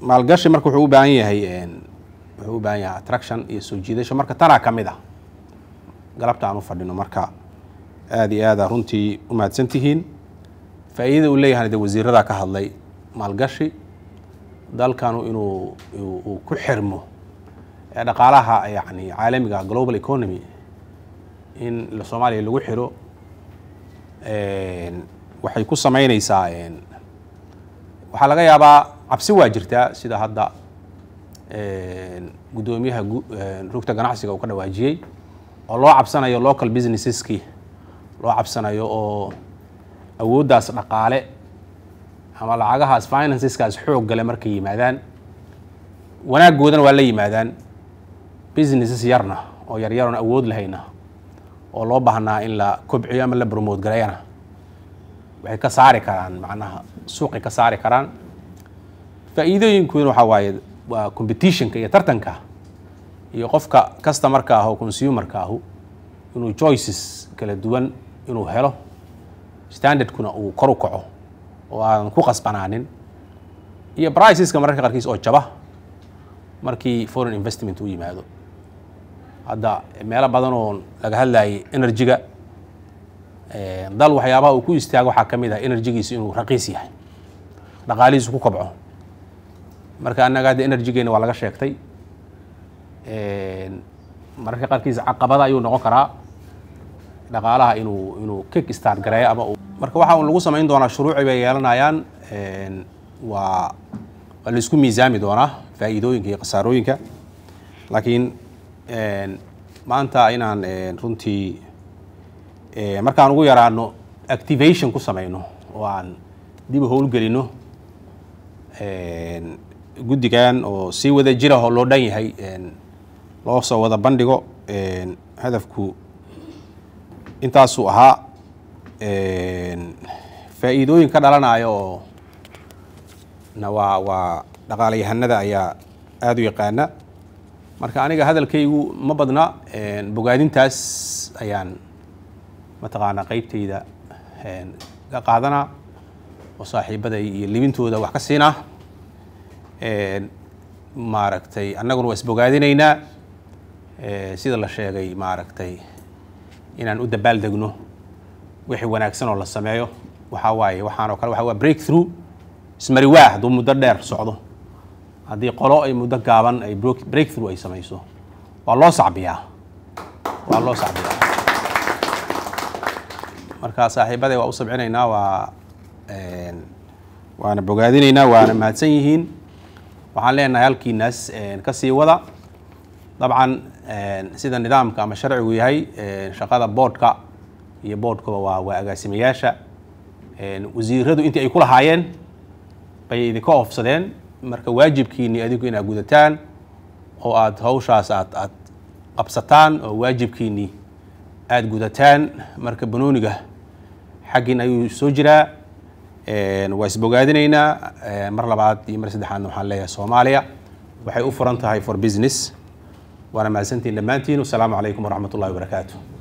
maalgashi marka wuxuu u baahan yahay wuxuu u baahan yahay attraction iyo soo jiidasho marka tanaa ka mid a galabta aan u fadhino marka aada iyo aada runtii u mahadsan tihiin faa'iidada uu leeyahana de wasiiradaa ka hadlay maalgashi dalkanu inuu uu ku xirmo dhaqaalaha yani caalamiga global economy in soomaaliya lagu xiro waxay ku sameyneysaa waxaa laga yaabaa cabsi waa jirtaa sida hadda guddoomiyaha rugta ganacsiga uu ka dhawaajiyey oo loo cabsanayo local businesseskii loo cabsanayo oo awooddaas dhaqaale ama lacagahaas financeskaas xoog gale markay yimaadaan wanaaggoodana waa la yimaadaan businesses yarna oo yaryaron awood lahayna oo loo baahnaa in la kobciyo ama la bromood garayana waxay ka saari karaan macnaha suuqay ka saari karaan faa'iidooyinkooduna waxaa waaye waa competitionka iyo tartanka iyo qofka customarka ah oo consumerka ahu inuu choices kala duwan inuu helo standardkuna uu kor u kaco oo aadan ku qasbanaanin iyo briceska mararka qaarkiis oo jaba markii foreign investment uu yimaado hadda meelo badan oo laga hadlayay enerjiga eh, dal waxyaabaha uu ku istaago waxaa ka mid ah enerjigiisu inuu raqiis yahay dhaqaalihiisu ku kabco marka annaga hadda energygeena waa laga sheegtay mararka qaarkiis caqabada ayuu noqon karaa dhaqaalaha inuu inuu kick start gareeyo ama marka waxa lagu samayn doonaa shuruuci bay yeelanayaan waa waa laisku miisaami doonaa faa'iidooyinka iyo khasaarooyinka laakiin maanta inaan runtii markaan ugu yaraano activation ku samayno oo aan dib u howlgelino guddigan oo si wada jiraho loo dhan yahay loo soo wada bandhigo hadafku intaasuu ahaa faa'iidooyin ka dhalanayo oo na waa waa dhaqaalayahanada ayaa aada u yaqaana marka aniga hadalkaygu ma badna bogaadintaas ayaan mataqaanaa qeybtayda ka qaadanaa oo saaxiibaday iyo libintooda wax ka siinaa maaragtay annaguna waa isbogaadinaynaa e, sida la sheegay maaragtay inaan u dabaal degno wixii wanaagsan oo la sameeyo waxaa waaye waxaan oo kale waxa waa break through ismariwaa hadduu muddo dheer socdo haddii qolo ay muddo gaaban ay break through ay samayso waa loo sacbiyaa waa loo sacbiyaa marka saaxiibadee waa u sabcinaynaa waa waana bogaadinaynaa waana mahadsan yihiin waxaan leenahay halkiinaas ka sii wada dabcan sida nidaamka ama sharcigu yahay shaqada boodka iyo boodhkuba waa waa agaasimayaasha wasiiradu intii ay ku lahaayeen bay idinka oofsadeen marka waajibkiini adigu inaad gudataan oo aada hawshaas aad aad qabsataan oo waajibkiinii aada gudataan marka banooniga xaggiin ayuu soo jiraa waa isbogaadinaynaa mar labaad iyo mar saddexaadna waxaan leeyahay soomaaliya waxay u furan tahay for business waana mahadsantihin dhammaantiin wasalaamu calaykum waraxmat wabarakaatu